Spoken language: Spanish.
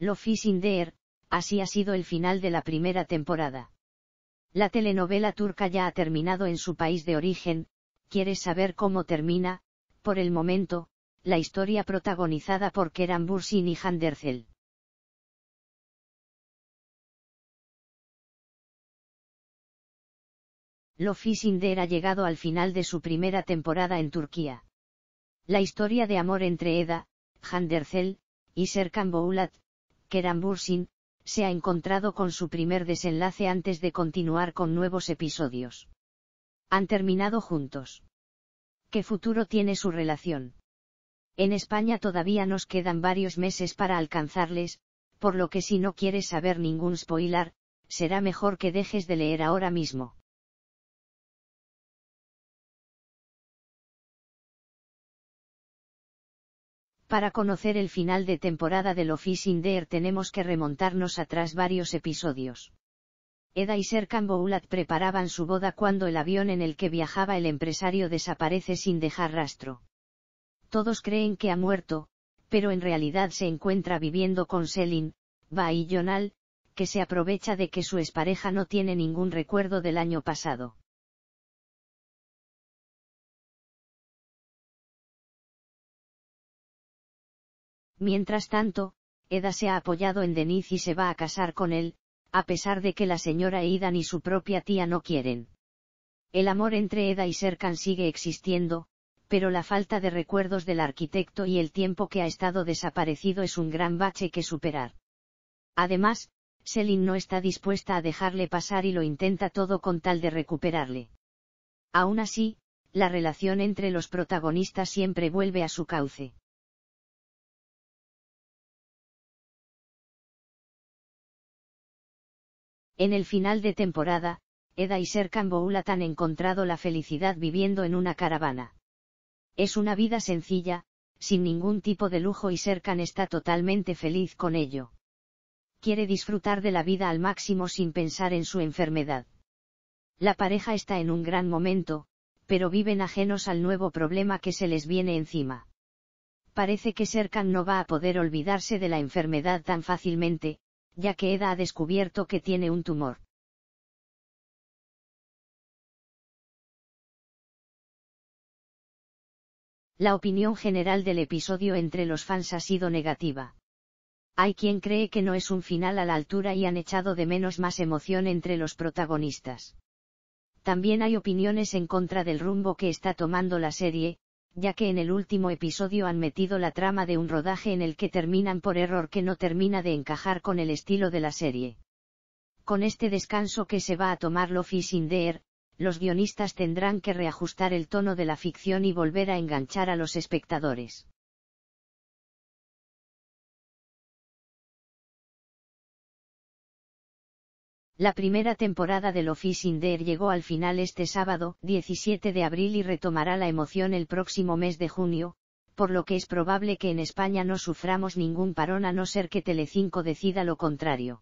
Lo Sinder, así ha sido el final de la primera temporada. La telenovela turca ya ha terminado en su país de origen, ¿quieres saber cómo termina? Por el momento, la historia protagonizada por Keran Bursin y Handercel? Lofi Sinder ha llegado al final de su primera temporada en Turquía. La historia de amor entre Eda, Handercel y Serkan Boulat, Kerambursin, se ha encontrado con su primer desenlace antes de continuar con nuevos episodios. Han terminado juntos. ¿Qué futuro tiene su relación? En España todavía nos quedan varios meses para alcanzarles, por lo que si no quieres saber ningún spoiler, será mejor que dejes de leer ahora mismo. Para conocer el final de temporada de Office in There tenemos que remontarnos atrás varios episodios. Eda y Serkan Boulat preparaban su boda cuando el avión en el que viajaba el empresario desaparece sin dejar rastro. Todos creen que ha muerto, pero en realidad se encuentra viviendo con Selin, Ba y que se aprovecha de que su expareja no tiene ningún recuerdo del año pasado. Mientras tanto, Eda se ha apoyado en Deniz y se va a casar con él, a pesar de que la señora Aidan y su propia tía no quieren. El amor entre Eda y Serkan sigue existiendo, pero la falta de recuerdos del arquitecto y el tiempo que ha estado desaparecido es un gran bache que superar. Además, Selin no está dispuesta a dejarle pasar y lo intenta todo con tal de recuperarle. Aún así, la relación entre los protagonistas siempre vuelve a su cauce. En el final de temporada, Eda y Serkan Boulat han encontrado la felicidad viviendo en una caravana. Es una vida sencilla, sin ningún tipo de lujo y Serkan está totalmente feliz con ello. Quiere disfrutar de la vida al máximo sin pensar en su enfermedad. La pareja está en un gran momento, pero viven ajenos al nuevo problema que se les viene encima. Parece que Serkan no va a poder olvidarse de la enfermedad tan fácilmente, ya que EDA ha descubierto que tiene un tumor. La opinión general del episodio entre los fans ha sido negativa. Hay quien cree que no es un final a la altura y han echado de menos más emoción entre los protagonistas. También hay opiniones en contra del rumbo que está tomando la serie, ya que en el último episodio han metido la trama de un rodaje en el que terminan por error que no termina de encajar con el estilo de la serie. Con este descanso que se va a tomar Lofi sin Deer, los guionistas tendrán que reajustar el tono de la ficción y volver a enganchar a los espectadores. La primera temporada del Office in There llegó al final este sábado, 17 de abril y retomará la emoción el próximo mes de junio, por lo que es probable que en España no suframos ningún parón a no ser que Telecinco decida lo contrario.